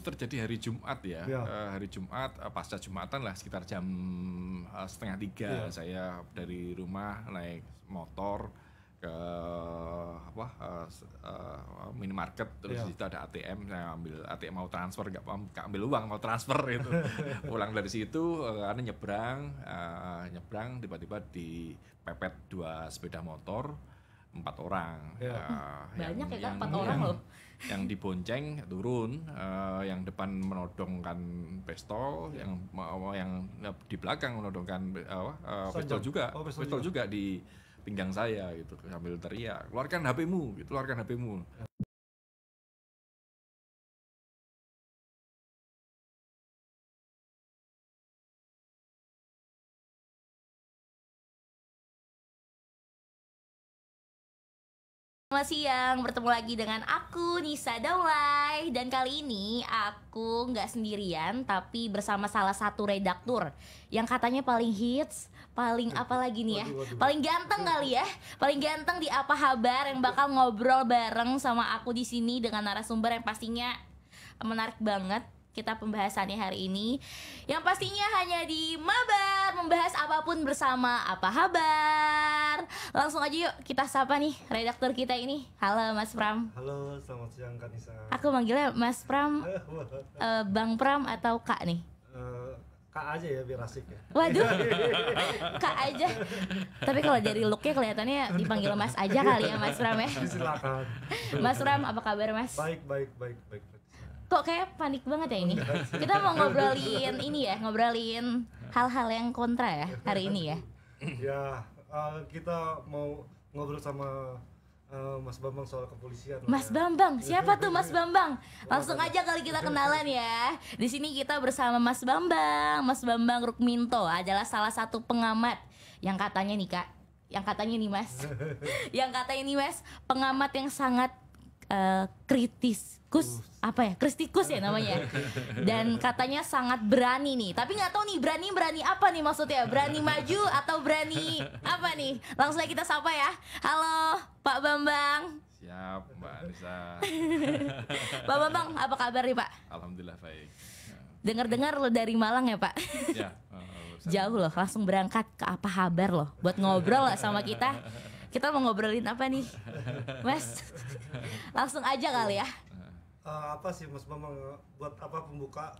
itu terjadi hari Jumat ya, ya. Uh, hari Jumat uh, pasca Jumatan lah sekitar jam uh, setengah tiga ya. saya dari rumah naik motor ke apa uh, uh, minimarket terus yeah. di situ ada ATM saya ambil ATM mau transfer nggak paham ambil uang mau transfer itu pulang dari situ karena uh, nyebrang uh, nyebrang tiba-tiba dipepet dua sepeda motor empat orang yeah. Ya. uh, banyak yang, ya kan empat orang loh yang dibonceng turun uh, yang depan menodongkan pistol yeah. yang mau yang di belakang menodongkan uh, uh, pistol juga oh, pistol juga. juga di pinggang saya gitu sambil teriak keluarkan HPmu gitu, keluarkan HPmu mu Selamat siang, bertemu lagi dengan aku Nisa Daulay Dan kali ini aku nggak sendirian tapi bersama salah satu redaktur Yang katanya paling hits, paling apa lagi nih ya Paling ganteng kali ya, paling ganteng di apa kabar yang bakal ngobrol bareng sama aku di sini Dengan narasumber yang pastinya menarik banget kita pembahasannya hari ini Yang pastinya hanya di Mabar Membahas apapun bersama Apa kabar Langsung aja yuk kita sapa nih redaktur kita ini. Halo Mas Pram. Halo, selamat siang Kak Nisa. Aku manggilnya Mas Pram, uh, Bang Pram atau Kak nih? Eh, Kak aja ya biar asik ya. Waduh. Kak aja. Tapi kalau dari looknya kelihatannya dipanggil Mas aja kali ya Mas Pram ya. Silakan. Mas Pram apa kabar Mas? Baik baik baik baik. Kok kayak panik banget ya ini? Kita mau ngobrolin ini ya, ngobrolin hal-hal yang kontra ya hari ini ya. Ya, uh, kita mau ngobrol sama uh, Mas Bambang soal kepolisian. Mas ya. Bambang, siapa tuh Mas iya. Bambang? Langsung aja kali kita kenalan ya. Di sini kita bersama Mas Bambang. Mas Bambang Rukminto adalah salah satu pengamat yang katanya nih Kak, yang katanya nih Mas. yang katanya nih Mas, pengamat yang sangat uh, kritis Kus apa ya Kristikus ya namanya dan katanya sangat berani nih tapi nggak tahu nih berani berani apa nih maksudnya berani maju atau berani apa nih langsung aja kita sapa ya halo Pak Bambang siap Mbak Anissa Pak Bambang apa kabar nih Pak Alhamdulillah baik Dengar-dengar lo dari Malang ya Pak? Ya. Eh, eh, Jauh loh, langsung berangkat ke apa kabar loh buat ngobrol lah sama kita. Kita mau ngobrolin apa nih, Mas? langsung aja kali ya. Eh, apa sih Mas Bambang eh, buat apa pembuka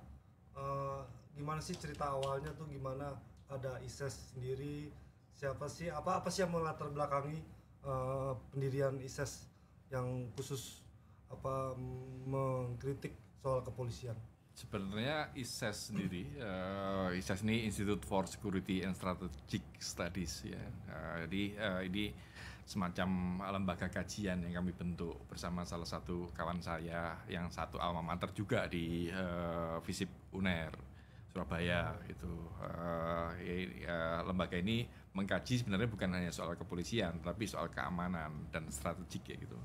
uh, gimana sih cerita awalnya tuh gimana ada ISES sendiri siapa sih apa apa sih yang melatar belakangi uh, pendirian ISES yang khusus apa mengkritik soal kepolisian sebenarnya ISES sendiri, uh, ISES ini Institute for Security and Strategic Studies ya. Uh, jadi uh, ini semacam lembaga kajian yang kami bentuk bersama salah satu kawan saya yang satu alma mater juga di uh, visip UNER Surabaya itu Uh, eh, ya, ya, lembaga ini mengkaji sebenarnya bukan hanya soal kepolisian tapi soal keamanan dan strategik ya gitu.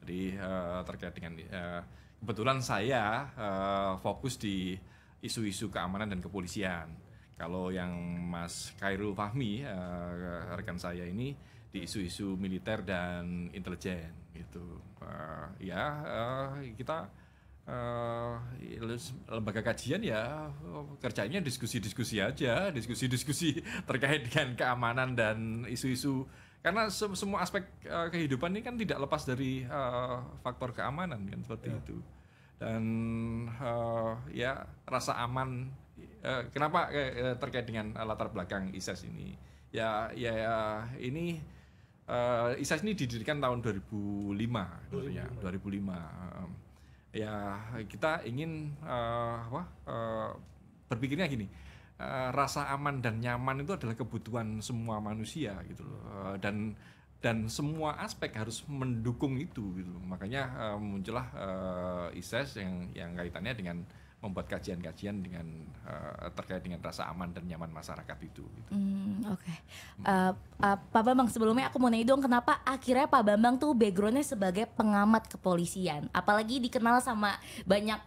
Jadi uh, terkait dengan uh, kebetulan saya uh, fokus di isu-isu keamanan dan kepolisian. Kalau yang Mas kairul Fahmi uh, rekan saya ini di isu-isu militer dan intelijen gitu uh, ya uh, kita uh, lembaga kajian ya kerjanya diskusi-diskusi aja diskusi-diskusi terkait dengan keamanan dan isu-isu karena semua aspek uh, kehidupan ini kan tidak lepas dari uh, faktor keamanan kan seperti ya. itu dan uh, ya rasa aman uh, kenapa uh, terkait dengan latar belakang ISIS e ini ya ya, ya ini uh, ISAS ini didirikan tahun 2005 sebenarnya 2005 um, ya kita ingin uh, apa uh, berpikirnya gini uh, rasa aman dan nyaman itu adalah kebutuhan semua manusia gitu loh uh, dan dan semua aspek harus mendukung itu gitu makanya uh, muncullah uh, ISAS yang yang kaitannya dengan membuat kajian-kajian dengan uh, terkait dengan rasa aman dan nyaman masyarakat itu. Gitu. Mm, Oke, okay. uh, eh, uh, eh, Pak Bambang sebelumnya aku mau nanya dong kenapa akhirnya Pak Bambang tuh backgroundnya sebagai pengamat kepolisian, apalagi dikenal sama banyak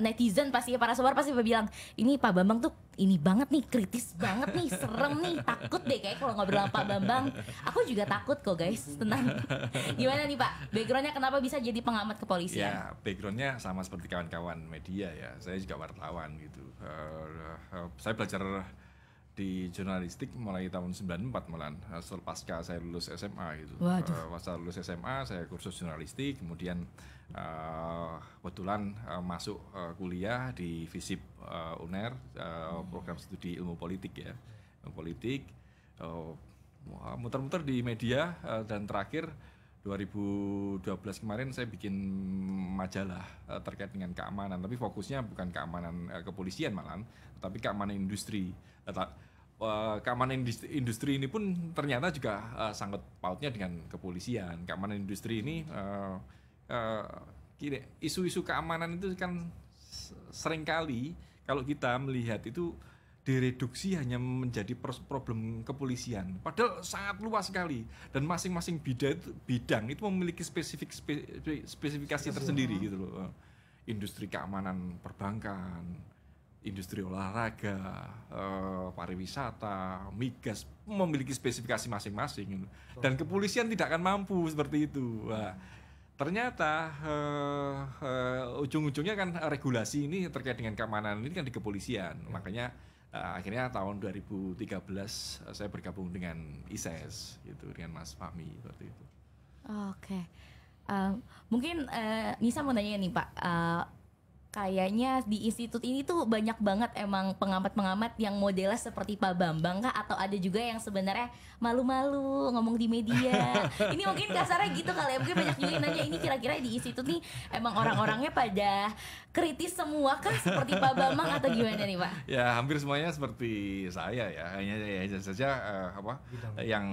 netizen pasti para sobar pasti bilang ini Pak Bambang tuh ini banget nih kritis banget nih serem nih takut deh kayak kalau ngobrol sama Pak Bambang aku juga takut kok guys tenang gimana nih Pak backgroundnya kenapa bisa jadi pengamat kepolisian ya backgroundnya sama seperti kawan-kawan media ya saya juga wartawan gitu uh, uh, saya belajar di jurnalistik mulai tahun 94 malan hasil pasca saya lulus SMA gitu. Waduh. Uh, eh, pasca lulus SMA saya kursus jurnalistik, kemudian Eh, kebetulan uh, masuk uh, kuliah di FISIP uh, UNER uh, program studi ilmu politik ya ilmu politik uh, muter-muter di media uh, dan terakhir 2012 kemarin saya bikin majalah uh, terkait dengan keamanan tapi fokusnya bukan keamanan uh, kepolisian malah tapi keamanan industri uh, Uh, keamanan industri, industri ini pun ternyata juga uh, sangat pautnya dengan kepolisian. Keamanan industri ini uh, kira eh, isu-isu keamanan itu kan seringkali kalau kita melihat itu direduksi hanya menjadi problem kepolisian. Padahal sangat luas sekali dan masing-masing bidang itu, bidang itu memiliki spesifik spesifikasi tersendiri iya. gitu loh. Eh, industri keamanan perbankan, industri olahraga, eh, pariwisata, migas memiliki spesifikasi masing-masing gitu. dan kepolisian tidak akan mampu seperti itu ternyata uh, uh, ujung-ujungnya kan regulasi ini terkait dengan keamanan ini kan di kepolisian ya. makanya uh, akhirnya tahun 2013 uh, saya bergabung dengan ISES e gitu dengan Mas Fahmi waktu itu oke okay. uh, mungkin uh, Nisa mau nanya nih Pak uh, kayaknya di institut ini tuh banyak banget emang pengamat-pengamat yang modelnya seperti Pak Bambang kah atau ada juga yang sebenarnya malu-malu ngomong di media. ini mungkin kasarnya gitu kali ya. Mungkin banyak juga yang nanya ini kira-kira di institut nih emang orang-orangnya pada kritis semua kan seperti Pak Bambang atau gimana nih, Pak? Ya, hampir semuanya seperti saya ya. Hanya ya, ya saja uh, apa Bidang. yang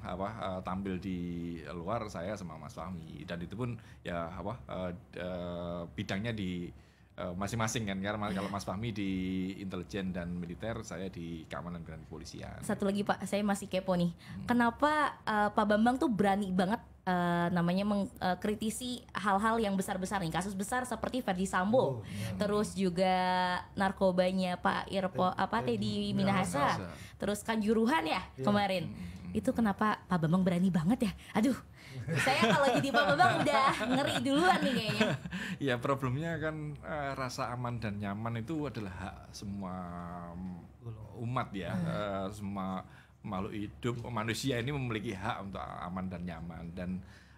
apa uh, tampil di luar saya sama Mas Fahmi dan itu pun ya apa uh, uh, bidangnya di Eh, masing-masing kan karena yeah. kalau Mas Fahmi di intelijen dan militer saya di keamanan dan kepolisian satu lagi Pak saya masih kepo nih hmm. kenapa uh, Pak Bambang tuh berani banget uh, namanya mengkritisi eh, uh, hal-hal yang besar-besar nih kasus besar seperti Verdi Sambo oh, ya. terus juga narkobanya Pak Irpo apa Teddy Minahasa Minahasa. terus kanjuruhan ya, ya. kemarin hmm, hmm, hmm. itu kenapa Pak Bambang berani banget ya aduh saya kalau jadi Pak Bambang udah ngeri duluan nih kayaknya ya problemnya kan uh, rasa aman dan nyaman itu adalah hak semua umat ya hmm. uh, semua makhluk hidup manusia ini memiliki hak untuk aman dan nyaman dan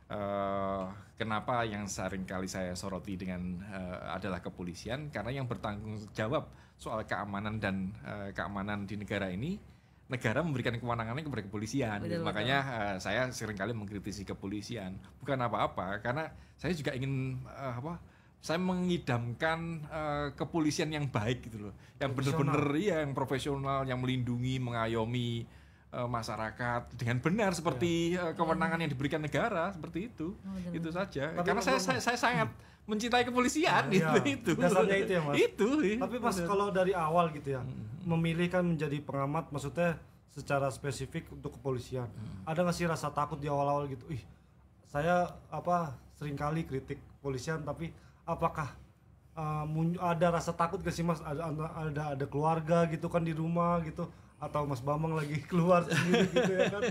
uh, kenapa yang sering kali saya soroti dengan uh, adalah kepolisian karena yang bertanggung jawab soal keamanan dan uh, keamanan di negara ini negara memberikan kewenangannya kepada kepolisian betul, betul. makanya uh, saya kali mengkritisi kepolisian bukan apa-apa karena saya juga ingin uh, apa saya mengidamkan uh, kepolisian yang baik gitu loh yang benar-benar ya yang profesional yang melindungi mengayomi Eh, masyarakat dengan benar seperti ya. kewenangan yang diberikan negara seperti itu oh, itu saja tapi karena saya, saya saya sangat hmm. mencintai kepolisian ya, itu ya. itu dasarnya itu ya mas itu iya. tapi mas kalau dari awal gitu ya hmm. memilih kan menjadi pengamat maksudnya secara spesifik untuk kepolisian hmm. ada nggak sih rasa takut di awal-awal gitu ih saya apa seringkali kritik kepolisian tapi apakah uh, ada rasa takut gak sih mas ada, ada ada keluarga gitu kan di rumah gitu atau Mas Bambang lagi keluar sendiri gitu ya kan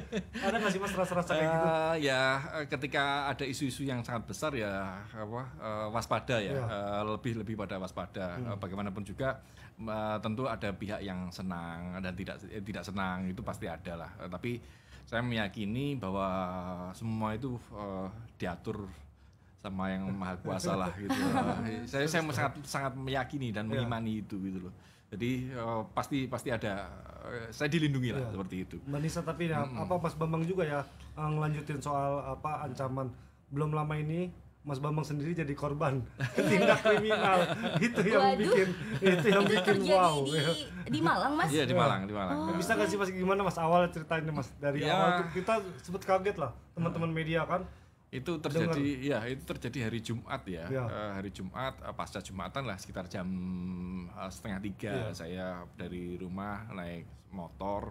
ada nggak sih Mas rasa-rasa kayak gitu eh, ya eh, ketika ada isu-isu yang sangat besar ya apa uh, waspada ya, ya. Lebih-lebih lebih lebih pada waspada hmm. bagaimanapun juga uh, tentu ada pihak yang senang dan tidak eh, tidak senang itu pasti ada lah uh, tapi saya meyakini bahwa semua itu uh, diatur sama yang maha kuasa lah gitu. saya saya sangat sangat meyakini dan ya. mengimani yeah. itu gitu loh. Jadi uh, pasti pasti ada uh, saya dilindungi lah ya. seperti itu. Manisa tapi ya, hmm. apa Mas Bambang juga ya eh, ngelanjutin soal apa ancaman belum lama ini Mas Bambang sendiri jadi korban tindak kriminal itu yang Waduh. bikin itu yang bikin wow di, di Malang Mas iya di Malang di Malang oh. bisa nggak sih Mas gimana Mas awal ceritanya Mas dari ya. awal kita sempet kaget lah teman-teman media kan itu terjadi Dengan, ya itu terjadi hari Jumat ya, ya. Uh, hari Jumat uh, pasca Jumatan lah sekitar jam uh, setengah tiga ya. saya dari rumah naik motor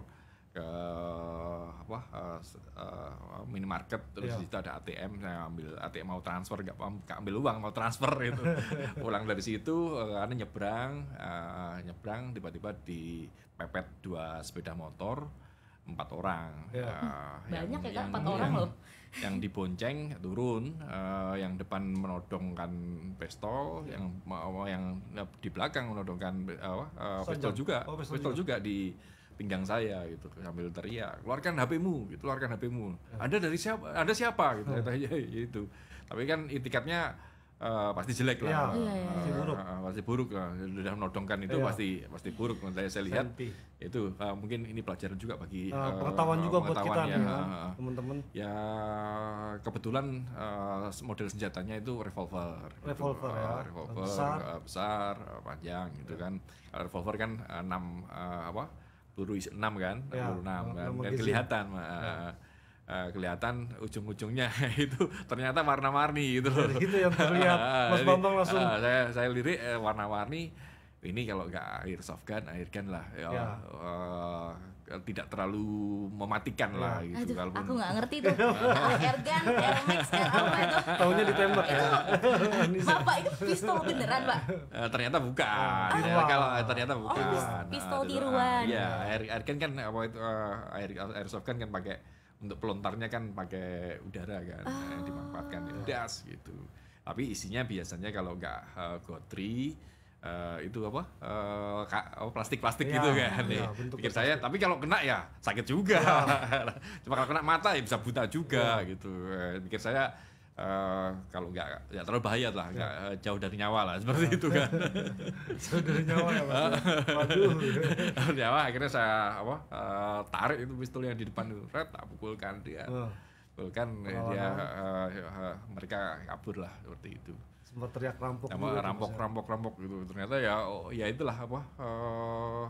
ke apa uh, uh, minimarket terus ya. di situ ada ATM saya ambil ATM mau transfer nggak ambil uang mau transfer itu pulang dari situ uh, karena nyebrang uh, nyebrang tiba-tiba dipepet dua sepeda motor empat orang yeah. Iya. uh, banyak ya, yang, ya kan empat orang yang, loh yang dibonceng turun uh, yang depan menodongkan pistol yeah. yang mau yang di belakang menodongkan uh, uh, pistol juga oh, pistol juga. juga di pinggang saya gitu sambil teriak keluarkan HPmu gitu keluarkan HPmu yeah. Anda dari siapa Anda siapa gitu yeah. itu tapi kan itikatnya uh, pasti jelek lah. Ya, uh, Pasti buruk. Uh, pasti buruk lah. Sudah menodongkan itu iya. pasti pasti buruk. Saya, saya lihat itu uh, mungkin ini pelajaran juga bagi uh, pengetahuan juga buat kita ya, nih ya, teman-teman. Ya kebetulan uh, model senjatanya itu revolver. Revolver uh, ya. revolver besar, uh, besar uh, panjang gitu kan. Uh, revolver kan enam uh, apa? peluru enam kan, ya, peluru enam kan. Dan kelihatan. Uh, Eh, kelihatan ujung-ujungnya itu ternyata warna-warni gitu loh. itu yang terlihat eh, Mas Bambang langsung uh, saya saya lirik uh, warna-warni ini kalau nggak airsoft gun kan, gun lah ya, ya. Uh, tidak terlalu mematikan ya. lah gitu Aduh, Walaupun, aku nggak ngerti tuh air airmax Air apa itu tahunya ditembak ya bapak itu pistol beneran pak uh, ternyata bukan ah. iya, oh. ya, kalau ternyata bukan oh, pistol nah, tiruan uh, ya air gun kan apa itu uh, air airsoft gun kan, kan pakai untuk pelontarnya kan pakai udara kan oh. Eh, yang ah. dimanfaatkan ya, das gitu tapi isinya biasanya kalau nggak uh, gotri uh, itu apa uh, oh, plastik-plastik ya, gitu iya. kan ya, iya, pikir plastik. saya tapi kalau kena ya sakit juga ya. cuma kalau kena mata ya bisa buta juga ya. gitu pikir saya Uh, kalau nggak ya terlalu bahaya lah, nggak ya. Eh, jauh dari nyawa lah seperti itu kan. jauh dari nyawa ya, waduh. nyawa akhirnya saya apa uh, tarik itu pistol yang di depan itu, red, tak pukulkan dia. Uh. Pukulkan oh, dia uh, uh, mereka kabur lah seperti itu. Sempat teriak rampok. Sama rampok, rampok, ya? rampok, rampok gitu. Ternyata ya oh, ya itulah apa uh,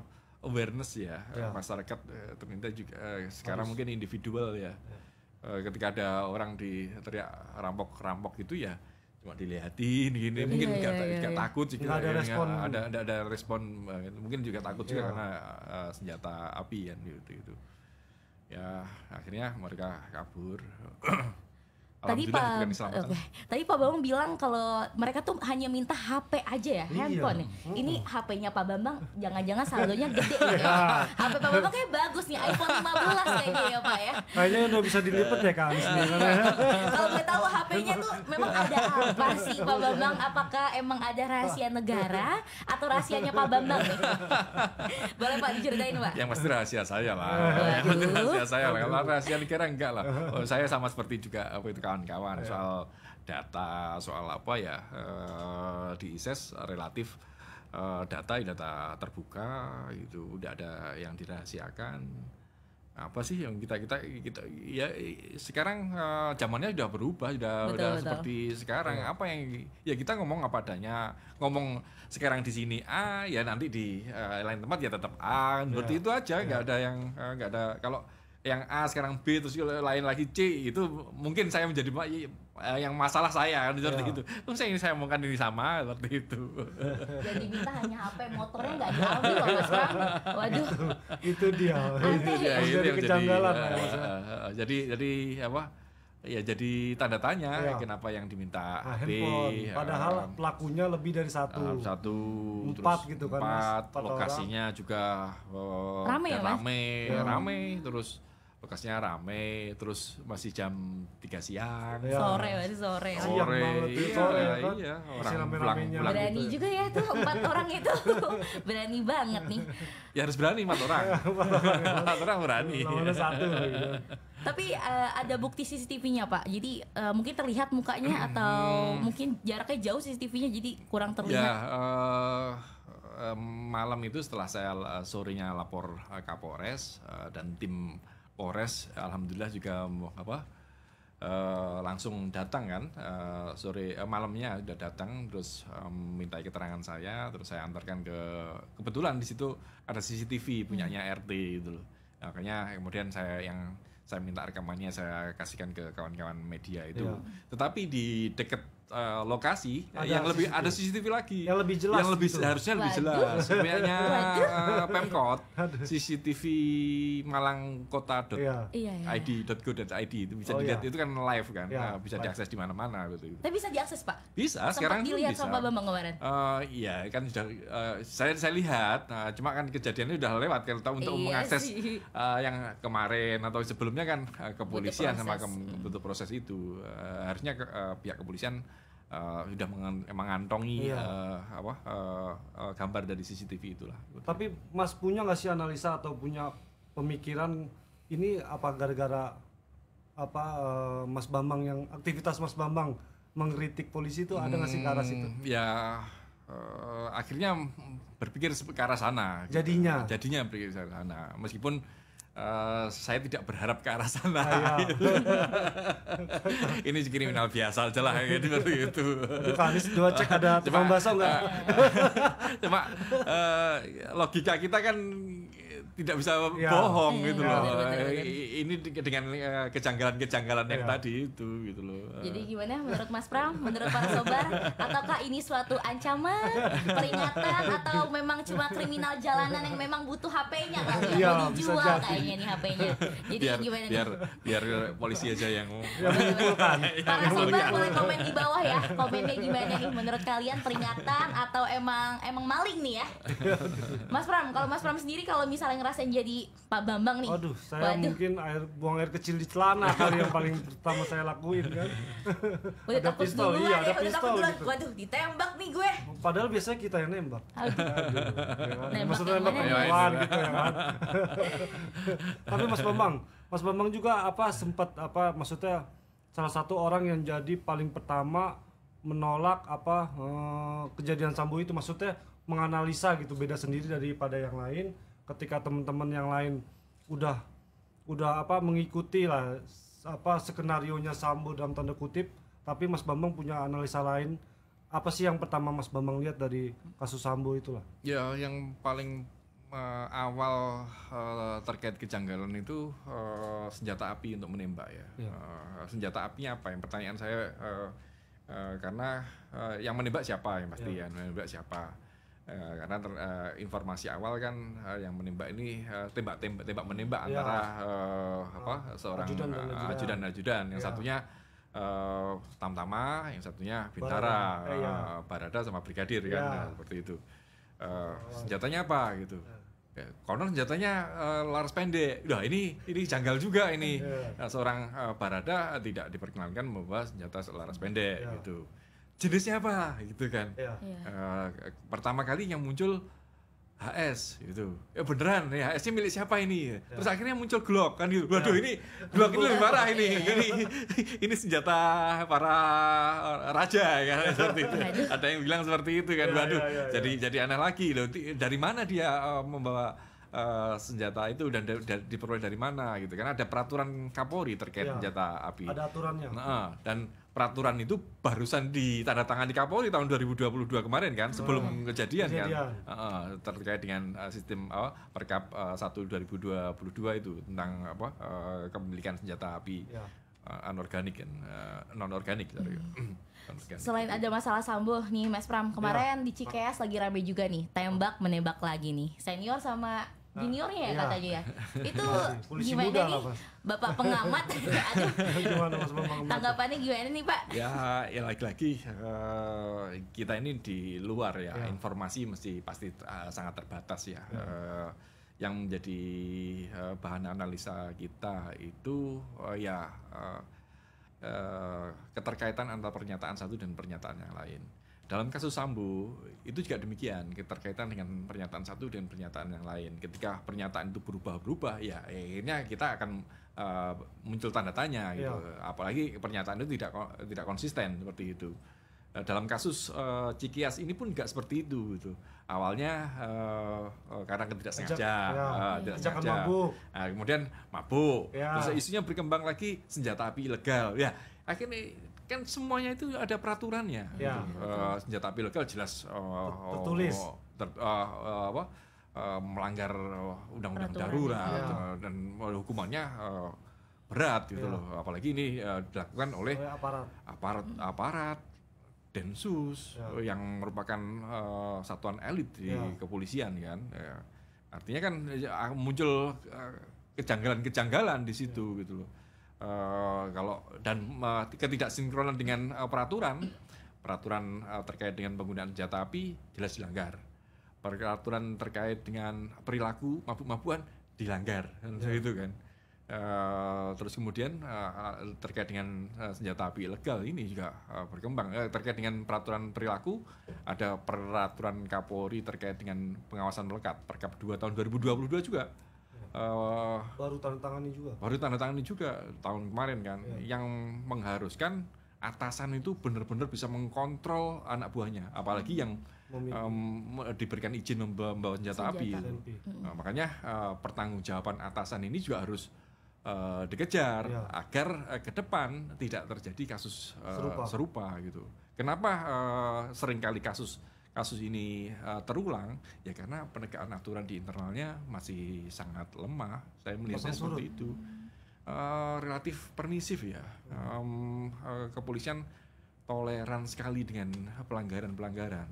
awareness ya, ya. masyarakat uh, ternyata juga uh, sekarang Harus. mungkin individual ya. ya Eh, ketika ada orang di teriak rampok-rampok gitu ya cuma dilihatin gini iya, mungkin iya, nggak ya, takut juga ada ya, respon ada, ada ada respon eh, mungkin juga takut juga karena uh, senjata api kan gitu gitu ya akhirnya mereka kabur tadi Pak okay. tadi Pak Bambang bilang kalau mereka tuh hanya minta HP aja ya iya. handphone iya. ini HP-nya Pak Bambang jangan-jangan saldonya gede ya iya. HP Pak Bambang kayak bagus nih iPhone 15 kayaknya ya Pak ya kayaknya udah bisa dilipat ya kak kalau nggak tahu HP-nya tuh memang ada apa sih Pak Bambang apakah emang ada rahasia negara atau rahasianya Pak Bambang nih boleh Pak diceritain Pak yang pasti rahasia saya lah yang pasti rahasia saya lah kalau rahasia negara enggak lah oh, saya sama seperti juga apa itu kawan-kawan yeah. soal data soal apa ya uh, di ISES relatif uh, data data terbuka itu udah ada yang dirahasiakan apa sih yang kita kita kita ya sekarang uh, zamannya sudah berubah sudah betul, sudah betul. seperti sekarang hmm. apa yang ya kita ngomong apa adanya ngomong sekarang di sini A ya nanti di uh, lain tempat ya tetap A seperti yeah. itu aja nggak yeah. ada yang nggak uh, ada kalau yang A sekarang B terus lain lagi C itu mungkin saya menjadi eh, yang masalah saya kan seperti yeah. itu. Terus saya ini saya kan ini sama seperti itu. jadi minta hanya HP motornya nggak diambil loh mas Waduh. Itu, itu dia. itu ya? dia. Itu jadi kejanggalan. Jadi, ya, uh, uh, jadi jadi apa? Ya jadi tanda tanya yeah. kenapa yang diminta nah, HP, handphone. Eh, Padahal um, pelakunya lebih dari satu. Um, satu, empat terus gitu kan. Empat, empat lokasinya orang. juga uh, rame, ya, rame, ya. rame, terus bekasnya rame terus masih jam 3 siang ya. sore masih sore sore sore. iya, sore iya, iya, iya, kan? iya orang rame pulang, gitu pulang berani gitu. juga ya itu empat orang itu berani banget nih ya harus berani empat orang iya, empat orang berani satu gitu. tapi uh, ada bukti CCTV-nya pak jadi uh, mungkin terlihat mukanya hmm. atau mungkin jaraknya jauh CCTV-nya jadi kurang ya, terlihat ya, uh, malam itu setelah saya sorenya lapor Kapolres uh, dan tim Polres alhamdulillah juga apa uh, langsung datang kan uh, sore uh, malamnya sudah datang terus um, minta keterangan saya terus saya antarkan ke kebetulan di situ ada CCTV punyanya hmm. RT gitu loh makanya nah, kemudian saya yang saya minta rekamannya saya kasihkan ke kawan-kawan media itu yeah. tetapi di dekat uh, lokasi ada eh, yang CCTV. lebih ada CCTV lagi yang lebih jelas yang lebih gitu. harusnya lebih jelas sebenarnya uh, eh, pemkot CCTV Malang Kota yeah. ID iya. iya, iya, .go .id itu bisa oh, dilihat yeah. itu kan live kan yeah, nah, bisa live. diakses di mana-mana gitu, tapi bisa diakses pak bisa Sempat sekarang dilihat bisa. sama bambang kemarin uh, iya kan sudah uh, saya saya lihat uh, cuma kan kejadiannya sudah lewat kan untuk iya mengakses uh, yang kemarin atau sebelumnya kan uh, kepolisian sama ke, butuh proses itu uh, harusnya ke, uh, pihak kepolisian uh, sudah mengantongi iya. uh, apa uh, uh, gambar dari CCTV itulah. Tapi Mas punya nggak sih analisa atau punya pemikiran ini apa gara-gara apa uh, Mas Bambang yang aktivitas Mas Bambang mengkritik polisi itu ada nggak sih ke arah situ? Hmm, ya uh, akhirnya berpikir ke arah sana. Gitu. Jadinya. Gitu. Jadinya berpikir ke arah sana. Meskipun Uh, saya tidak berharap ke arah sana. Ah, iya. Ini kriminal biasa aja lah gitu seperti itu. Kamis dua cek ada cuma, tukang enggak? uh, cuma uh, logika kita kan tidak bisa ya. bohong ya, gitu ya, loh. Bener, bener, bener. Ini dengan eh, kejanggalan-kejanggalan ya. yang iya. tadi itu gitu loh. Jadi gimana menurut Mas Pram, menurut para sobar, ataukah ini suatu ancaman, peringatan atau memang cuma kriminal jalanan yang memang butuh HP-nya kali ya, ya dijual kayaknya nih HP-nya. Jadi biar, gimana biar, nih? Biar biar polisi aja yang mengumpulkan. Iya, para sobar boleh komen di bawah ya, komennya gimana nih menurut kalian peringatan atau emang emang maling nih ya? Mas Pram, kalau Mas Pram sendiri kalau misalnya ngerasain jadi Pak Bambang nih? Waduh, saya Waduh. mungkin air buang air kecil di celana kali yang paling pertama saya lakuin kan. Udah ada takut pistol, iya, ya, ada pistol gitu. Waduh, ditembak nih gue. Padahal biasanya kita yang nembak. Aduh. Aduh, ya, Maksud nembak perempuan iya, iya. gitu ya kan. Tapi Mas Bambang, Mas Bambang juga apa sempat apa maksudnya salah satu orang yang jadi paling pertama menolak apa eh, kejadian Sambo itu maksudnya menganalisa gitu beda sendiri daripada yang lain ketika teman-teman yang lain udah udah apa mengikuti lah apa skenario nya Sambo dalam tanda kutip tapi Mas Bambang punya analisa lain apa sih yang pertama Mas Bambang lihat dari kasus Sambo itulah ya yang paling uh, awal uh, terkait kejanggalan itu uh, senjata api untuk menembak ya. ya. Uh, senjata apinya apa? Yang pertanyaan saya uh, uh, karena uh, yang menembak siapa yang pasti ya. ya yang menembak siapa. Uh, karena ter, uh, informasi awal kan uh, yang menembak ini tembak tembak tembak menembak ya. antara uh, apa ah, seorang ajudan dan ajudan, uh, ajudan, ajudan. yang ya. satunya uh, tamtama yang satunya bintara barada, ya. uh, barada sama brigadir kan, ya. kan nah, seperti itu uh, senjatanya apa gitu ya, ya konon senjatanya uh, laras pendek udah ini ini janggal juga ini ya. nah, seorang uh, barada tidak diperkenalkan membawa senjata laras pendek ya. gitu jenisnya apa gitu kan yeah. Iya. Iya. uh, pertama kali yang muncul HS itu ya beneran ya hs ini milik siapa ini ya. terus akhirnya muncul Glock kan gitu waduh ya. ini Glock ini lebih parah ini iya. ini ini senjata para raja kan seperti itu ada yang bilang seperti itu kan waduh ya, ya, ya. jadi jadi aneh lagi loh dari mana dia uh, membawa Uh, senjata itu dan da da diperoleh dari mana gitu kan ada peraturan Kapolri terkait ya, senjata api ada aturannya nah, dan peraturan itu barusan ditandatangani Kapolri tahun 2022 kemarin kan sebelum oh, hmm. kejadian, kejadian kan uh, terkait dengan uh, sistem uh, Perkap uh, 1 2022 itu tentang apa uh, kepemilikan senjata api ya. uh, anorganik kan uh, non organik hmm. Selain ada masalah Sambo nih Mas Pram kemarin ya. di Cikeas lagi rame juga nih tembak menembak lagi nih senior sama juniornya ya, ya. katanya ya itu Polisi gimana muda nih lah, bapak pengamat gimana, mas, tanggapannya gimana nih pak ya ya lagi-lagi uh, kita ini di luar ya, ya. informasi mesti pasti uh, sangat terbatas ya, ya. Uh, yang menjadi uh, bahan analisa kita itu uh, ya uh, keterkaitan antara pernyataan satu dan pernyataan yang lain dalam kasus Sambo itu juga demikian keterkaitan dengan pernyataan satu dan pernyataan yang lain. Ketika pernyataan itu berubah-berubah, ya akhirnya kita akan uh, muncul tanda tanya gitu. ya. Apalagi pernyataan itu tidak tidak konsisten seperti itu. Eh, dalam kasus uh, Cikias ini pun nggak seperti itu gitu. Awalnya uh, karena tidak ya, uh, tidak sengaja. Mabuk. Nah, kemudian mabuk. Ya. Terus isunya berkembang lagi senjata api ilegal. Ya akhirnya kan semuanya itu ada peraturannya. Ya. Uh, senjata api legal jelas uh, tertulis. Ter, uh, uh, apa? Uh, melanggar undang-undang darurat ya. uh, dan hukumannya uh, berat gitu ya. loh. Apalagi ini uh, dilakukan oleh, oleh aparat aparat, aparat densus ya. yang merupakan uh, satuan elit di ya. kepolisian kan. uh, Artinya kan muncul uh, kejanggalan-kejanggalan di situ ya. gitu loh Eh, kalau dan uh, eh, ketidaksinkronan dengan uh, peraturan peraturan uh, terkait dengan penggunaan senjata api jelas dilanggar peraturan terkait dengan perilaku mabuk-mabuan dilanggar yeah. itu kan uh, terus kemudian uh, terkait dengan uh, senjata api ilegal ini juga uh, berkembang uh, terkait dengan peraturan perilaku ada peraturan Kapolri terkait dengan pengawasan melekat Perkap 2 tahun 2022 juga uh, baru tanda tangani juga baru tanda tangani juga tahun kemarin kan ya. yang mengharuskan atasan itu benar-benar bisa mengkontrol anak buahnya apalagi yang um, diberikan izin membawa senjata, senjata. api nah, makanya uh, pertanggungjawaban atasan ini juga harus uh, dikejar ya. agar uh, ke depan tidak terjadi kasus uh, serupa. serupa gitu kenapa uh, seringkali kasus kasus ini uh, terulang ya karena penegakan aturan di internalnya masih sangat lemah. Saya melihatnya seperti itu. Uh, relatif permisif ya. Um, uh, kepolisian toleran sekali dengan pelanggaran-pelanggaran.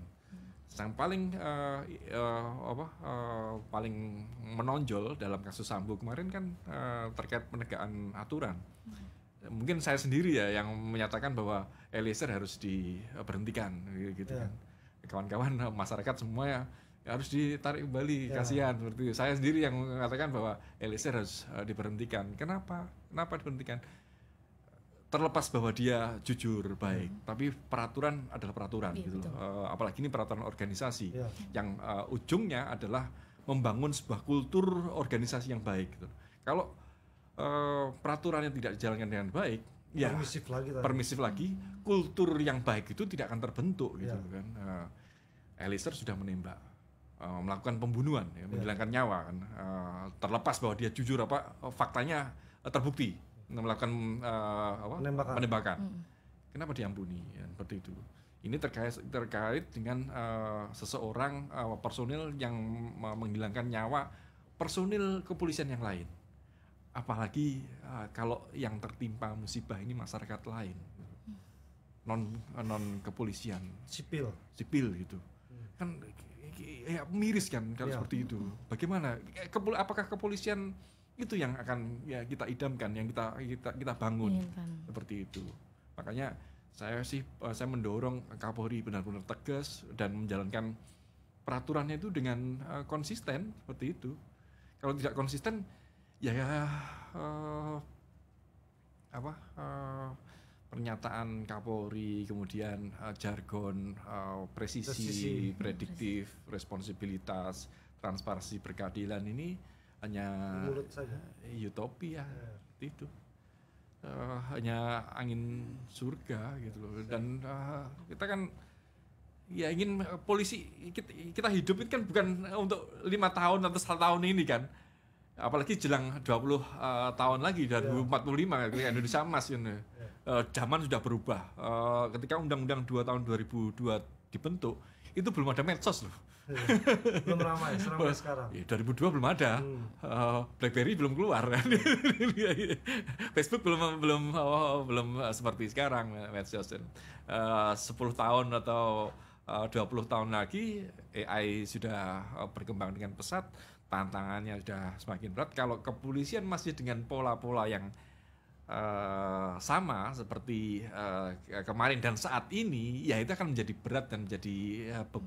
Yang paling uh, uh, apa uh, paling menonjol dalam kasus Sambo kemarin kan uh, terkait penegakan aturan. Mungkin saya sendiri ya yang menyatakan bahwa Eliezer harus diberhentikan gitu yeah. kan kawan-kawan masyarakat semua ya, ya harus ditarik kembali ya. kasihan seperti itu. saya sendiri yang mengatakan bahwa Eliezer harus eh, diberhentikan kenapa kenapa diberhentikan terlepas bahwa dia jujur baik hmm. tapi peraturan adalah peraturan ya, gitu Uh, apalagi ini peraturan organisasi ya. yang uh, ujungnya adalah membangun sebuah kultur organisasi yang baik gitu. kalau uh, peraturan yang tidak dijalankan dengan baik ya permisif lagi permisif lagi kultur yang baik itu tidak akan terbentuk gitu ya. kan uh, Eliezer sudah menembak eh, melakukan pembunuhan ya, menghilangkan yeah. nyawa kan uh, terlepas bahwa dia jujur apa eh, faktanya terbukti melakukan uh, apa? penembakan, penembakan. Hmm. kenapa diampuni ya, seperti itu ini terkait terkait dengan uh, seseorang uh, personil yang menghilangkan nyawa personil kepolisian yang lain apalagi uh, kalau yang tertimpa musibah ini masyarakat lain hmm. non non kepolisian sipil sipil gitu kan ya miris kan kalau ya. seperti itu. Bagaimana? Eh, Kepul apakah kepolisian itu yang akan ya kita idamkan, yang kita kita kita bangun Inginkan. Iya, seperti itu. Makanya saya sih eh, saya mendorong Kapolri benar-benar tegas dan menjalankan peraturannya itu dengan eh, konsisten seperti itu. Kalau tidak konsisten ya uh, apa uh, pernyataan Kapolri, kemudian uh, jargon uh, presisi, presisi, hmm, prediktif, presisi. responsibilitas, transparansi berkeadilan ini hanya Mulut saja. Eh, utopia ya. itu uh, hanya angin surga gitu loh ya. dan uh, kita kan ya ingin uh, polisi kita, kita hidup itu kan bukan untuk lima tahun atau satu tahun ini kan apalagi jelang 20 uh, tahun lagi 2045 ya. 45, Indonesia emas ini gitu uh, zaman sudah berubah. Uh, ketika Undang-Undang 2 tahun 2002 dibentuk, itu belum ada medsos loh. Iya. belum ramai, seramai sekarang. Ya, 2002 belum ada, hmm. uh, BlackBerry belum keluar, iya, iya. Facebook belum belum oh, belum seperti sekarang medsos. Uh, 10 tahun atau uh, 20 tahun lagi AI sudah berkembang dengan pesat, tantangannya sudah semakin berat. Kalau kepolisian masih dengan pola-pola yang uh, sama seperti uh, kemarin dan saat ini ya itu akan menjadi berat dan menjadi uh,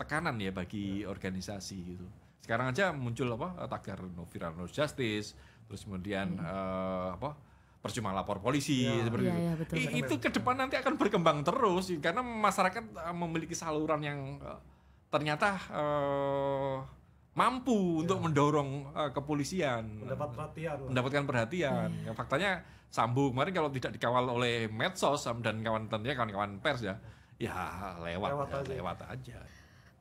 tekanan ya bagi ya. organisasi gitu. Sekarang aja muncul apa tagar no viral no justice, terus kemudian hmm. uh, apa percuma lapor polisi ya. seperti ya, itu. Ya, betul, I, itu ke depan nanti akan berkembang terus karena masyarakat memiliki saluran yang ternyata uh, mampu yeah. untuk mendorong uh, kepolisian mendapat perhatian mendapatkan perhatian hmm. ya, faktanya Sambu kemarin kalau tidak dikawal oleh medsos dan kawan tentunya kawan-kawan pers ya ya lewat lewat ya, aja, lewat aja.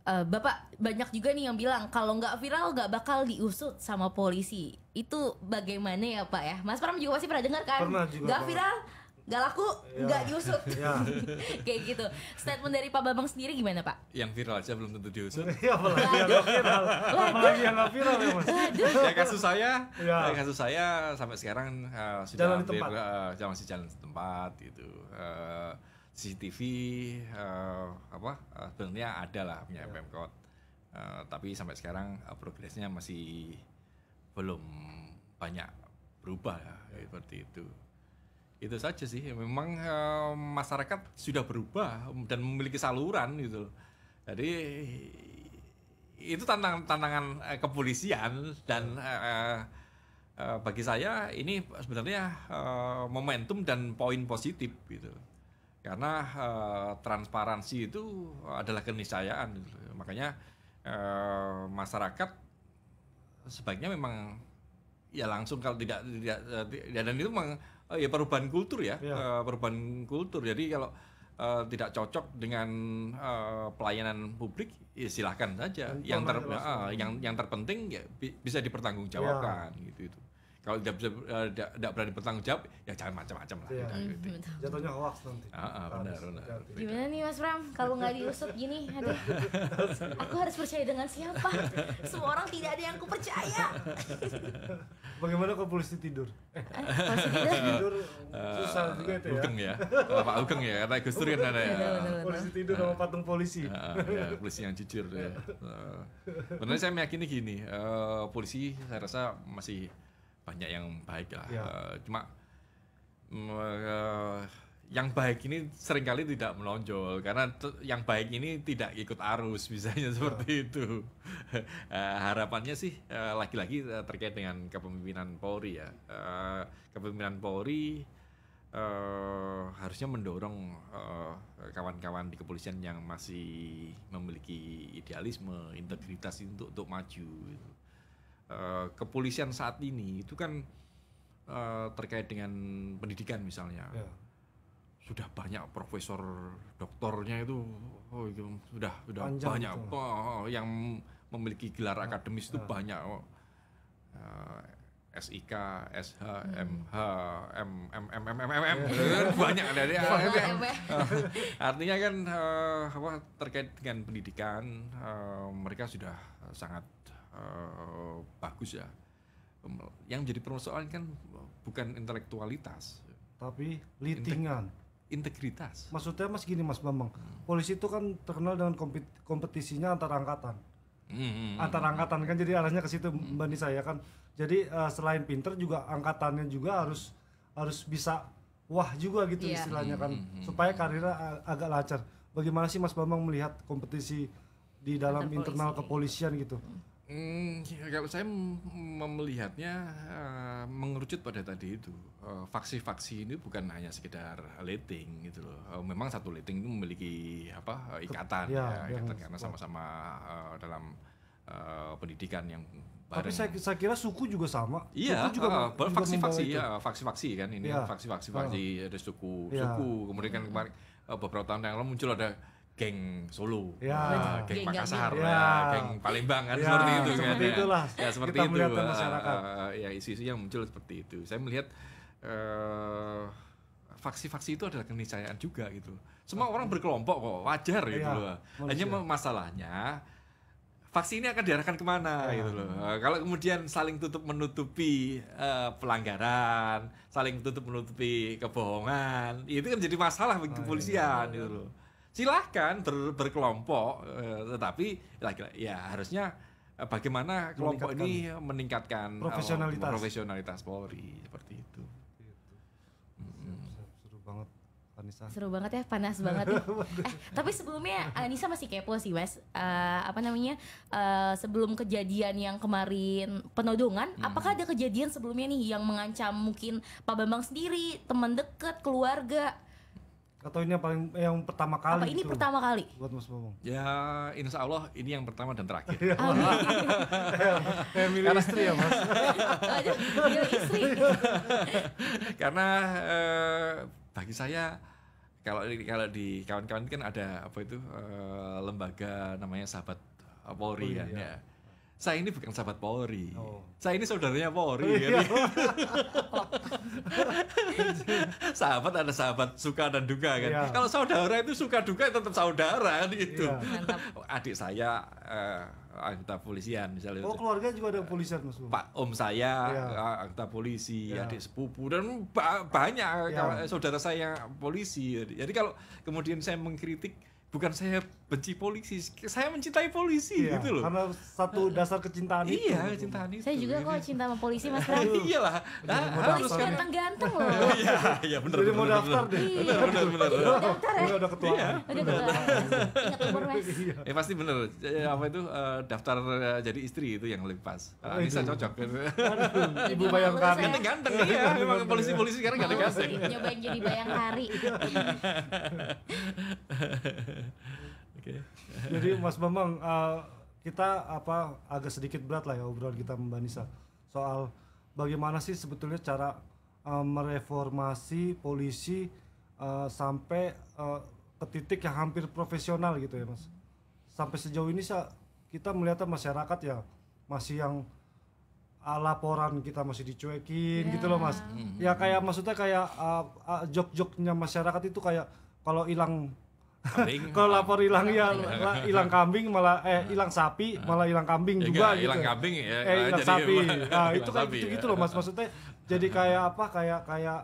Uh, Bapak banyak juga nih yang bilang kalau nggak viral nggak bakal diusut sama polisi. Itu bagaimana ya Pak ya? Mas Pram juga pasti pernah dengar kan? Pernah Nggak viral, nggak laku, iya. nggak diusut iya. Kayak gitu Statement dari Pak Bambang sendiri gimana Pak? Yang viral aja belum tentu diusut Iya apalagi yang gak viral Apalagi yang gak viral ya mas ya kasus saya ya. kasus saya sampai sekarang uh, sudah jalan hampir, di tempat uh, Masih jalan di tempat gitu uh, eh, CCTV uh, apa uh, sebenarnya ada lah punya ya. Pemkot uh, tapi sampai sekarang uh, progresnya masih belum banyak berubah ya, ya. seperti itu itu saja sih memang uh, masyarakat sudah berubah dan memiliki saluran gitu jadi itu tantangan tantangan uh, eh, kepolisian dan uh, uh, bagi saya ini sebenarnya uh, momentum dan poin positif gitu karena uh, transparansi itu adalah keniscayaan gitu. makanya uh, masyarakat sebaiknya memang ya langsung kalau tidak tidak, tidak dan itu memang uh, ya perubahan kultur ya, ya. Uh, perubahan kultur. Jadi kalau uh, tidak cocok dengan uh, pelayanan publik, ya silahkan saja. yang ter, uh, yang yang terpenting ya bi bisa dipertanggungjawabkan ya. gitu itu kalau tidak bisa eh, tidak berani bertanggung jawab ya jangan macam-macam lah ya, gitu. jatuhnya hoax nanti ah, ah benar, benar, gimana nih mas Pram kalau nggak diusut gini aduh aku harus percaya dengan siapa semua orang tidak ada yang aku percaya bagaimana kalau polisi tidur eh, polisi tidur, eh, susah juga itu ya ugeng ya Pak ugeng ya kata Gus Turin kan ada ya polisi tidur sama patung polisi ya, polisi yang jujur ya eh, benar saya meyakini gini polisi saya rasa masih banyak yang baik lah. Ya. Uh, cuma uh, yang baik ini seringkali tidak melonjol karena yang baik ini tidak ikut arus misalnya iya. seperti itu uh, harapannya sih lagi-lagi uh, terkait dengan kepemimpinan Polri ya uh, kepemimpinan Polri uh, harusnya mendorong kawan kawan-kawan di kepolisian yang masih memiliki idealisme integritas untuk untuk maju gitu. Eh, kepolisian saat ini itu kan uh, terkait dengan pendidikan misalnya. ya. Sudah banyak profesor doktornya itu oh itu sudah sudah Panjang banyak itu. Oh, oh, oh, yang memiliki gelar ya. akademis itu ya. banyak. Oh. Uh, eh, SIK, SH, MH, hmm. M, M, M, M, M, ya. kan banyak dari Artinya kan terkait dengan pendidikan mereka sudah sangat Eh, bagus ya. Yang jadi permasalahan kan bukan intelektualitas, tapi litingan. Integritas. Maksudnya mas gini mas Bambang, hmm. polisi itu kan terkenal dengan kompetisinya antar angkatan. Hmm, hmm, hmm, antar angkatan kan jadi arahnya ke situ hmm. mbak Nisa ya kan. Jadi uh, selain pinter juga angkatannya juga harus harus bisa wah juga gitu yeah. istilahnya kan hmm, supaya karirnya agak lancar. Bagaimana sih Mas Bambang melihat kompetisi di dalam internal kepolisian gitu? Hmm, ya, kalau saya melihatnya uh, eh, mengerucut pada tadi itu uh, faksi-faksi ini bukan hanya sekedar leting gitu loh. Eh, memang satu leting itu memiliki apa ikatan ya, ya ikatan karena sama-sama uh, dalam uh, pendidikan yang bareng. Tapi saya, saya kira suku juga sama. Iya, suku juga uh, faksi-faksi ya, faksi-faksi kan ini faksi ya. kan, faksi-faksi faksi ya. ada suku-suku. Ya. Kemudian kan kemarin uh, beberapa tahun yang lalu muncul ada geng Solo, ya, iya, geng, geng Makassar, ya. geng Palembang kan ya, seperti itu kan. Ya. itulah. Ya seperti kita itu. Uh, uh, ya isu-isu yang muncul seperti itu. Saya melihat faksi-faksi uh, itu adalah keniscayaan juga gitu. Semua orang berkelompok kok, wajar gitu ya, loh. Hanya masalahnya vaksin ini akan diarahkan kemana ya. gitu loh. Kalau kemudian saling tutup menutupi uh, pelanggaran, saling tutup menutupi kebohongan, ya itu kan jadi masalah bagi oh, iya, kepolisian ya, ya. gitu iya. loh silahkan ber, berkelompok eh, tetapi ya harusnya eh, bagaimana kelompok ini meningkatkan eh, profesionalitas oh, profesionalitas Polri seperti itu. Seru, banget Anissa. Seru banget ya, panas banget. Ya. eh, tapi sebelumnya Anissa masih kepo sih, Wes Uh, eh, apa namanya? Uh, sebelum kejadian yang kemarin penodongan, hmm. apakah ada kejadian sebelumnya nih yang mengancam mungkin Pak Bambang sendiri, teman dekat, keluarga? Atau ini yang paling yang pertama kali? Apa ini gitu pertama kali? Buat Mas Bambang. Ya, insya Allah ini yang pertama dan terakhir. Iya, Karena istri ya, Mas. istri. Karena eh, bagi saya kalau kalau di kawan-kawan kan ada apa itu eh, lembaga namanya sahabat Polri oh, iya. ya saya ini bukan sahabat Polri. Oh. Saya ini saudaranya Polri. Oh, iya. sahabat ada sahabat suka dan duka kan. Iya. Kalau saudara itu suka duka ya tetap saudara kan iya. gitu. Adik saya uh, anggota polisian misalnya. Oh, keluarga juga ada polisian Mas. Pak om saya yeah. Iya. anggota polisi, iya. adik sepupu dan ba banyak iya. Eh, saudara saya polisi. Jadi kalau kemudian saya mengkritik bukan saya benci polisi saya mencintai polisi iya, gitu loh karena satu eh, dasar kecintaan uh, itu iya kecintaan itu saya juga gitu. kok cinta sama polisi mas Bram iyalah nah, harus kan ganteng ganteng loh iya, iya iya benar jadi mau daftar deh benar benar benar iya. daftar ya udah ketua iya udah ketua ingat umur mas ya pasti benar eh, apa itu daftar jadi istri itu yang lebih pas Bisa ah, cocok ibu bayangkan. ganteng ganteng iya memang polisi polisi sekarang ganteng ganteng nyobain jadi bayangkari Okay. Jadi Mas Bambang uh, kita apa agak sedikit berat lah ya obrolan kita Mbak Nisa soal bagaimana sih sebetulnya cara uh, mereformasi polisi uh, sampai uh, ke titik yang hampir profesional gitu ya Mas. Sampai sejauh ini kita melihat masyarakat ya masih yang ah, laporan kita masih dicuekin yeah. gitu loh mas iya. ya kayak maksudnya kayak uh, uh, jok-joknya masyarakat itu kayak kalau hilang kalau lapor hilang ya hilang kambing malah eh hilang sapi malah hilang kambing ya, juga gitu hilang kambing ya eh hilang sapi nah itu kayak gitu ya. gitu loh mas maksudnya jadi kayak apa kayak kayak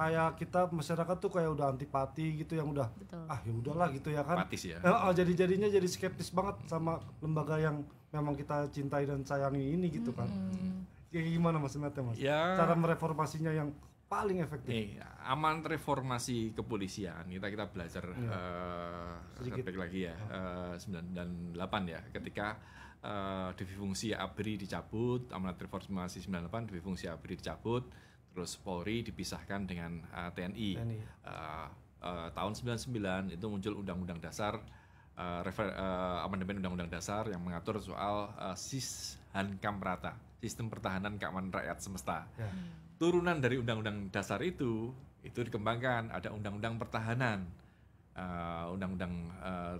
kayak kita masyarakat tuh kayak udah antipati gitu yang udah Betul. ah ya udahlah gitu ya kan Patis ya nah, jadi jadinya jadi skeptis banget sama lembaga yang memang kita cintai dan sayangi ini gitu kan hmm. ya gimana mas Nete mas ya. cara mereformasinya yang paling efektif. ini aman reformasi kepolisian kita kita belajar ya. uh, sedikit lagi ya oh. uh, 98 ya ketika uh, eh, divisi ABRI dicabut amanat reformasi 98 divisi fungsi ABRI dicabut terus Polri dipisahkan dengan uh, eh, TNI, TNI. Uh, uh, tahun 99 itu muncul Undang-Undang Dasar uh, refer, uh, amandemen Undang-Undang Dasar yang mengatur soal uh, hankam rata sistem pertahanan keamanan rakyat semesta. Ya. Hmm turunan dari undang-undang dasar itu itu dikembangkan ada undang-undang pertahanan eh, undang-undang uh,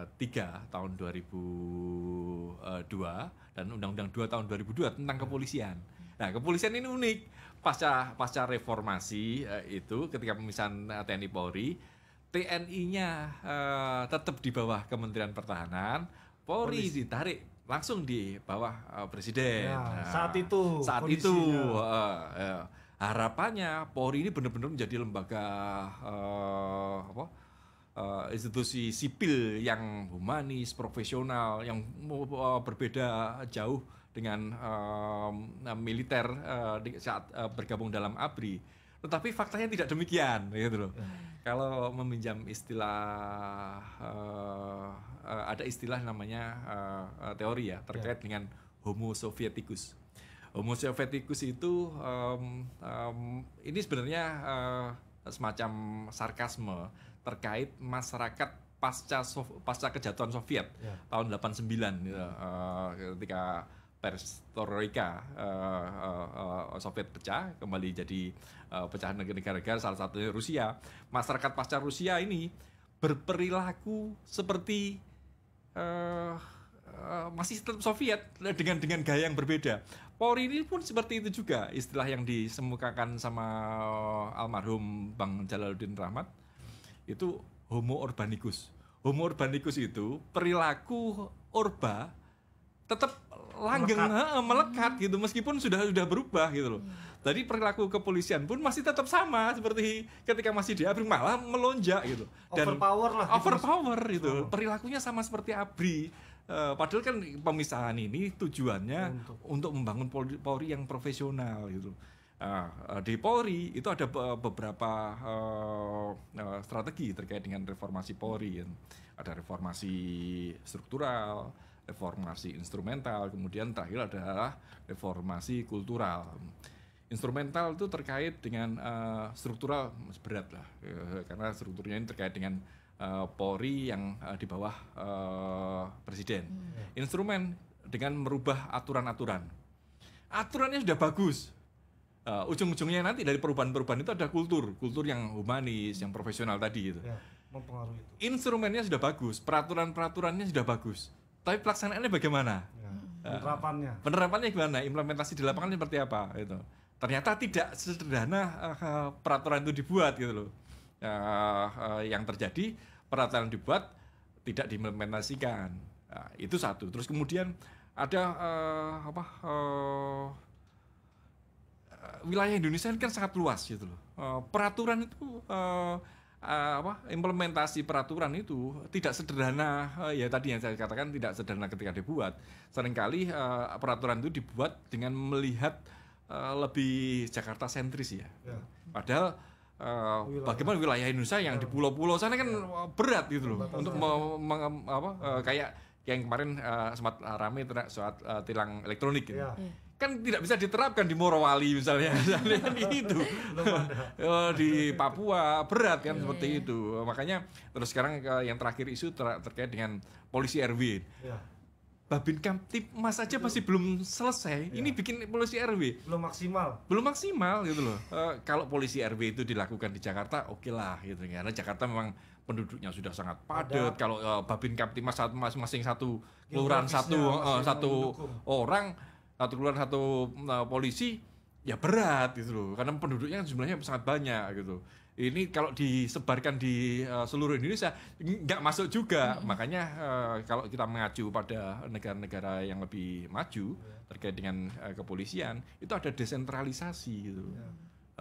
uh, 3 tahun 2002 dan undang-undang 2 tahun 2002 tentang hmm. kepolisian. Nah, kepolisian ini unik. Pasca pasca reformasi uh, itu ketika pemisahan eh, TNI Polri, TNI-nya uh, tetap di bawah Kementerian Pertahanan, Polri Polis. ditarik langsung di bawah uh, presiden. Ya, nah, saat itu. Saat itu. Uh, uh, harapannya Polri ini benar-benar menjadi lembaga uh, apa? Uh, institusi sipil yang humanis, profesional, yang uh, berbeda jauh dengan uh, militer uh, saat uh, bergabung dalam ABRI tetapi faktanya tidak demikian gitu loh iya. kalau meminjam istilah uh, uh, ada istilah namanya uh, uh, teori ya terkait yeah. dengan Homo Sovieticus Homo Sovieticus itu um, um, ini sebenarnya uh, semacam sarkasme terkait masyarakat pasca sof, pasca kejatuhan Soviet yeah. tahun 89 gitu, uh, ketika perestroika uh, uh, uh, Soviet pecah kembali jadi uh, pecahan negara-negara salah satunya Rusia masyarakat pasca Rusia ini berperilaku seperti uh, uh, masih tetap Soviet dengan dengan gaya yang berbeda Polri ini pun seperti itu juga istilah yang disemukakan sama almarhum Bang Jalaluddin Rahmat itu homo urbanicus homo urbanicus itu perilaku urba tetap langgeng melekat. melekat hmm. gitu meskipun sudah sudah berubah gitu loh. Hmm. Tadi perilaku kepolisian pun masih tetap sama seperti ketika masih di Abri malah melonjak gitu. Dan overpower lah. Gitu, overpower gitu. Hmm. Perilakunya sama seperti Abri. Uh, padahal kan pemisahan ini tujuannya untuk, untuk membangun Polri, yang profesional gitu. Uh, di Polri itu ada beberapa uh, strategi terkait dengan reformasi Polri. Ada reformasi struktural, reformasi instrumental, kemudian terakhir adalah reformasi kultural. Instrumental itu terkait dengan uh, struktural berat lah, uh, karena strukturnya ini terkait dengan uh, Polri yang uh, di bawah uh, presiden. Hmm. Instrumen dengan merubah aturan-aturan. Aturannya sudah bagus, uh, ujung-ujungnya nanti dari perubahan-perubahan itu ada kultur, kultur yang humanis, yang profesional tadi gitu. Ya, Instrumennya sudah bagus, peraturan-peraturannya sudah bagus tapi pelaksanaannya bagaimana ya, eh, penerapannya uh, penerapannya gimana implementasi di lapangan seperti apa Itu. ternyata tidak sederhana uh, peraturan itu dibuat gitu loh uh, uh, yang terjadi peraturan dibuat tidak diimplementasikan nah, itu satu terus kemudian ada uh, apa uh, wilayah Indonesia ini kan sangat luas gitu loh uh, peraturan itu uh, Eh, apa implementasi peraturan itu tidak sederhana eh, ya tadi yang saya katakan tidak sederhana ketika dibuat seringkali uh, peraturan itu dibuat dengan melihat uh, lebih Jakarta sentris ya, ya. padahal Uh, wilayah. bagaimana wilayah Indonesia yang di ya. pulau-pulau sana kan ya. berat gitu loh Batasnya. untuk apa uh, kayak yang kemarin uh, sempat rame saat uh, tilang elektronik gitu. Ya. Iya kan tidak bisa diterapkan di Morowali misalnya, misalnya kan gitu oh, di Papua berat kan yeah, seperti iya. itu makanya terus sekarang eh, yang terakhir isu ter terkait dengan polisi RW yeah. Babin mas aja itu. masih belum selesai. yeah. Ini bikin polisi RW belum maksimal. Belum maksimal gitu loh. Uh, kalau polisi RW itu dilakukan di Jakarta, oke okay lah gitu karena Jakarta memang penduduknya sudah sangat padat. Kalau uh, Babin Mas masing-masing satu kelurahan satu uh, satu mendukung. orang satu keluar satu uh, polisi ya berat gitu loh karena penduduknya kan jumlahnya sangat banyak gitu ini kalau disebarkan di uh, seluruh Indonesia nggak masuk juga hmm. makanya uh, kalau kita mengacu pada negara-negara yang lebih maju terkait dengan uh, kepolisian itu ada desentralisasi gitu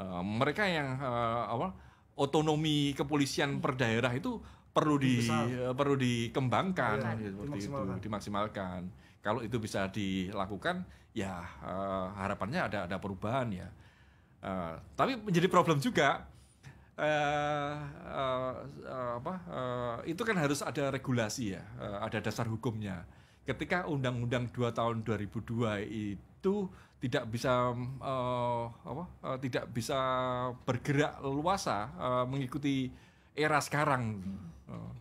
uh, mereka yang uh, apa otonomi kepolisian yeah. per daerah itu perlu di Besar. perlu dikembangkan ya, gitu, seperti dimaksimalkan. itu dimaksimalkan kalau itu bisa dilakukan ya uh, harapannya ada ada perubahan ya uh, tapi menjadi problem juga uh, uh, apa uh, itu kan harus ada regulasi ya uh, ada dasar hukumnya ketika undang-undang 2 tahun 2002 itu tidak bisa uh, apa uh, tidak bisa bergerak leluasa uh, mengikuti era sekarang uh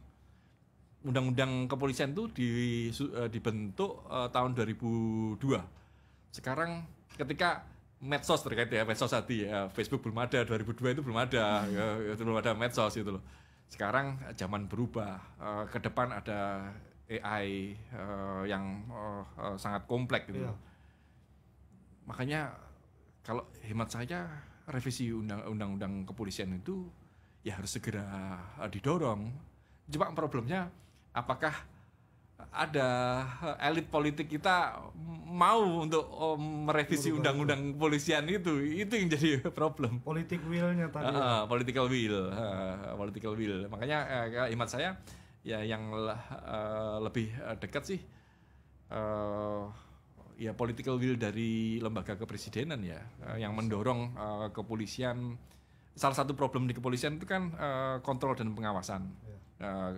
undang-undang kepolisian itu di, uh, dibentuk uh, tahun 2002. Sekarang ketika medsos terkait ya medsos tadi ya Facebook belum ada 2002 itu belum ada hmm. ya, ya, itu belum ada medsos itu loh. Sekarang zaman berubah uh, ke depan ada AI uh, yang uh, uh, sangat kompleks gitu. Yeah. Iya. Makanya kalau hemat saya revisi undang-undang kepolisian itu ya harus segera uh, didorong. Cuma problemnya apakah ada elit politik kita mau untuk oh, merevisi undang-undang kepolisian itu itu yang jadi problem politik willnya tadi uh, political will uh, political will makanya uh, eh, imat saya ya yang uh, lebih eh, dekat sih uh, ya political will dari lembaga kepresidenan ya uh, yang mendorong uh, kepolisian salah satu problem di kepolisian itu kan uh, kontrol dan pengawasan uh,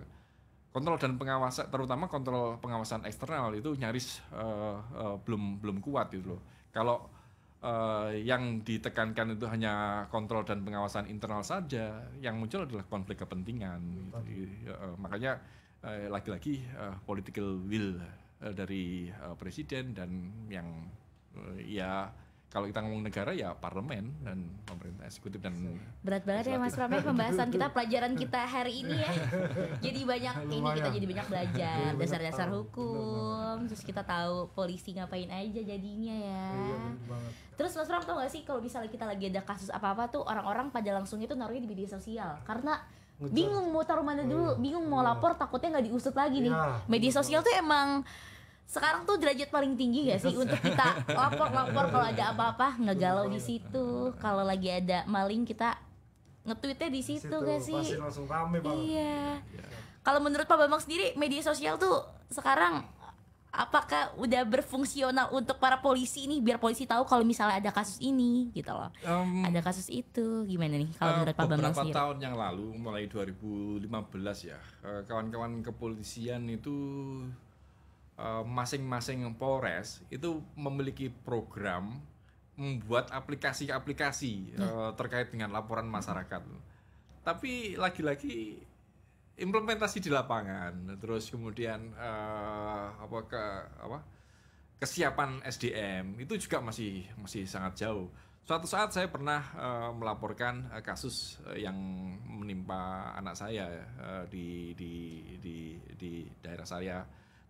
kontrol dan pengawasan terutama kontrol pengawasan eksternal itu nyaris uh, uh, belum belum kuat gitu loh. Kalau uh, yang ditekankan itu hanya kontrol dan pengawasan internal saja, yang muncul adalah konflik kepentingan. Gitu. Uh, makanya lagi-lagi uh, political will uh, dari uh, presiden dan yang uh, ya kalau kita ngomong negara ya parlemen dan pemerintah eksekutif dan berat banget ya Mas Ramai pembahasan kita pelajaran kita hari ini ya jadi banyak Lumayan. ini kita jadi banyak belajar dasar-dasar hukum terus kita tahu polisi ngapain aja jadinya ya iya, terus Mas Ram tau gak sih kalau misalnya kita lagi ada kasus apa apa tuh orang-orang pada langsung itu naruhnya di media sosial karena Ngejar. bingung mau taruh mana dulu iya, bingung mau lapor takutnya nggak diusut lagi nih iya, media sosial tuh emang sekarang tuh derajat paling tinggi gak sih untuk kita lapor-lapor kalau ada apa-apa ngegalau di situ kalau lagi ada maling kita ngetweetnya di situ, gak sih langsung rame, banget iya ya. kalau menurut Pak Bambang sendiri media sosial tuh sekarang apakah udah berfungsional untuk para polisi ini biar polisi tahu kalau misalnya ada kasus ini gitu loh um, ada kasus itu gimana nih kalau uh, menurut Pak Bambang sendiri tahun yang lalu mulai 2015 ya eh, kawan-kawan kepolisian itu Eh, masing-masing Polres itu memiliki program membuat aplikasi-aplikasi hmm. uh, terkait dengan laporan masyarakat. Tapi lagi-lagi implementasi di lapangan, terus kemudian uh, apa ke apa kesiapan SDM itu juga masih masih sangat jauh. Suatu saat saya pernah uh, melaporkan uh, kasus yang menimpa anak saya uh, di, di di di daerah saya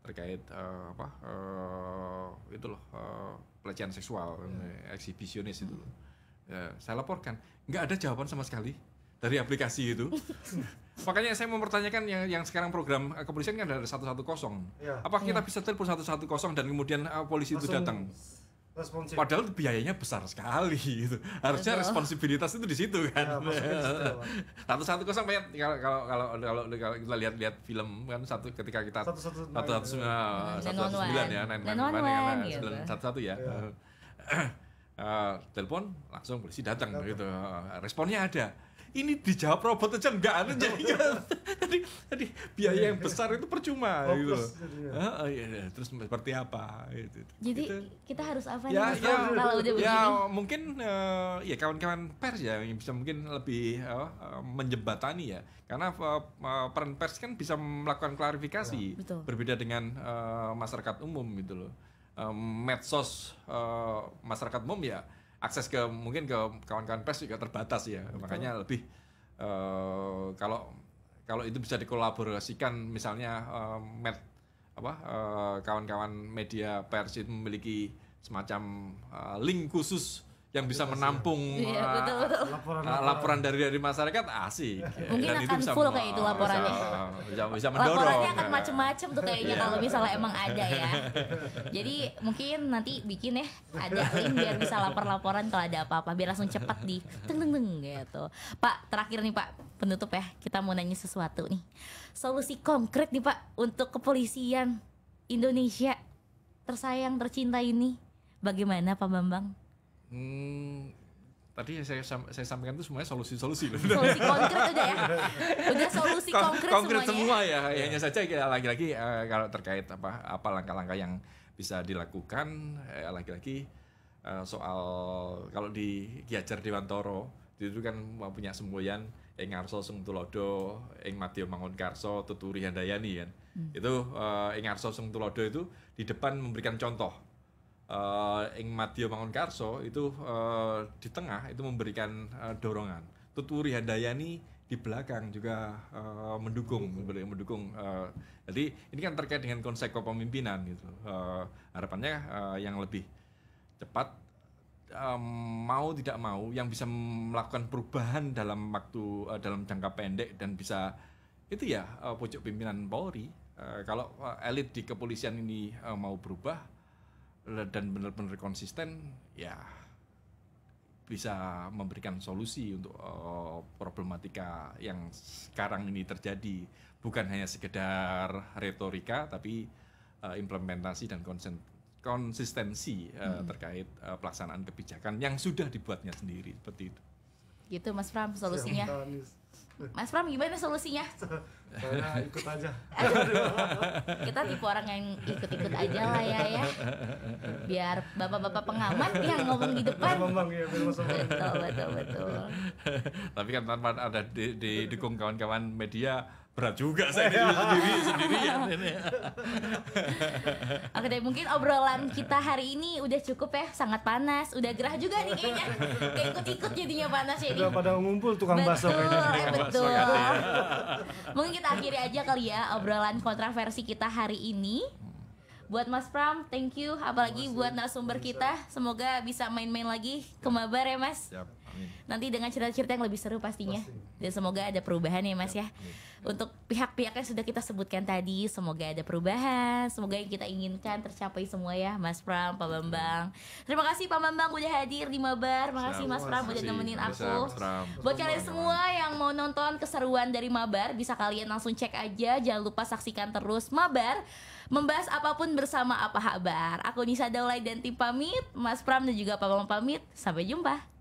terkait uh, apa uh, eh, itu loh uh, eh, pelecehan seksual yeah. eksibisionis itu loh ya, saya laporkan nggak ada jawaban sama sekali dari aplikasi itu makanya saya mempertanyakan yang yang sekarang program kepolisian kan ada satu satu kosong ya. apakah yeah. kita ya. bisa telepon satu satu kosong dan kemudian uh, polisi Langsung itu datang responsif. Padahal biayanya besar sekali gitu. Harusnya ya, responsibilitas itu di situ kan. Ya, satu satu kosong banyak kalau kalau kalau kalau, kita lihat-lihat film kan satu ketika kita satu ya. hmm, satu satu sembilan ya nine one ya, kan? sembilan satu gitu. satu ya. Uh, telepon langsung polisi datang gitu. Responnya ada ini dijawab robot aja enggak ada anu iya. jadi tadi tadi biaya iya, yang iya. besar itu percuma oh, gitu plus, uh, uh, iya, terus seperti apa gitu, gitu. jadi gitu. kita harus apa ya, nih ya, kalau udah ya, begini ya mungkin uh, ya kawan-kawan pers ya yang bisa mungkin lebih uh, menjembatani ya karena uh, peran pers kan bisa melakukan klarifikasi ya, berbeda dengan uh, masyarakat umum gitu loh um, medsos uh, masyarakat umum ya akses ke mungkin ke kawan-kawan pers juga terbatas ya. Betul. Makanya lebih uh, kalau kalau itu bisa dikolaborasikan misalnya uh, eh, med apa eh, kawan-kawan uh, kawan media pers itu memiliki semacam uh, link khusus yang bisa iya menampung iya, ah, betul, ah, ah, Laporan, dari dari masyarakat asik. Ya. Mungkin Dan akan itu bisa full kayak itu laporannya. Bisa, bisa, mendorong. Laporannya akan iya. macem-macem tuh kayaknya iya. kalau misalnya emang ada ya. Jadi mungkin nanti bikin ya ada link biar bisa lapor-laporan kalau ada apa-apa biar langsung cepat di teng teng teng gitu. Pak terakhir nih Pak penutup ya kita mau nanya sesuatu nih solusi konkret nih Pak untuk kepolisian Indonesia tersayang tercinta ini bagaimana Pak Bambang? Hmm, tadi saya saya sampaikan itu semuanya solusi-solusi Solusi konkret udah ya. Udah solusi Kon konkret, konkret semua ya. ya. Hanya saja kita ya, lagi-lagi uh, kalau terkait apa apa langkah-langkah yang bisa dilakukan eh, lagi-lagi uh, uh, soal kalau di Kiajar Dewantoro itu kan punya semboyan ing arso sung tulodo ing matio mangun karso tuturi handayani kan. Hmm. Itu uh, ing arso sung tulodo itu di depan memberikan contoh uh, ing Mangun Karso itu uh, di tengah itu memberikan uh, dorongan. Tuturi Handayani di belakang juga uh, mendukung mendukung, mendukung uh, jadi ini kan terkait dengan konsep kepemimpinan gitu uh, harapannya uh, yang lebih cepat um, mau tidak mau yang bisa melakukan perubahan dalam waktu uh, dalam jangka pendek dan bisa itu ya uh, pojok pimpinan Polri uh, kalau uh, elit di kepolisian ini uh, mau berubah dan benar-benar konsisten ya bisa memberikan solusi untuk uh, problematika yang sekarang ini terjadi bukan hanya sekedar retorika tapi uh, implementasi dan konsen konsistensi uh, hmm. terkait uh, pelaksanaan kebijakan yang sudah dibuatnya sendiri seperti itu. Gitu Mas Pram solusinya. Mas Pram gimana solusinya? Saya ikut aja. kita tipe orang yang ikut-ikut aja lah ya ya. Biar bapak-bapak pengamat yang ngomong di depan. Ngomong ya, betul betul betul. Tapi kan tanpa ada di, di dukung kawan-kawan media berat juga saya ini sendiri sendirian ini. Oke deh, mungkin obrolan kita hari ini udah cukup ya, sangat panas, udah gerah juga nih kayaknya. Kayak ikut-ikut jadinya panas ya ini. Udah pada ngumpul tukang bakso Betul, eh, betul. Ya. mungkin kita akhiri aja kali ya obrolan kontroversi kita hari ini. Buat Mas Pram, thank you. Apalagi Mas buat narasumber kita, semoga bisa main-main lagi ke Mabar ya Mas. Siap nanti dengan cerita-cerita yang lebih seru pastinya Pasti. dan semoga ada perubahan ya Mas iya, ya, ya. untuk pihak-pihak yang sudah kita sebutkan tadi semoga ada perubahan semoga yang kita inginkan tercapai semua ya Mas Pram Pak Bambang terima kasih Pak Bambang udah hadir di Mabar terima kasih Mas Pram udah nemenin aku buat kalian semua yang mau nonton keseruan dari Mabar bisa kalian langsung cek aja jangan lupa saksikan terus Mabar membahas apapun bersama apa kabar. Aku Nisa Daulay dan tim pamit, Mas Pram dan juga Pak bambang pamit. Sampai jumpa.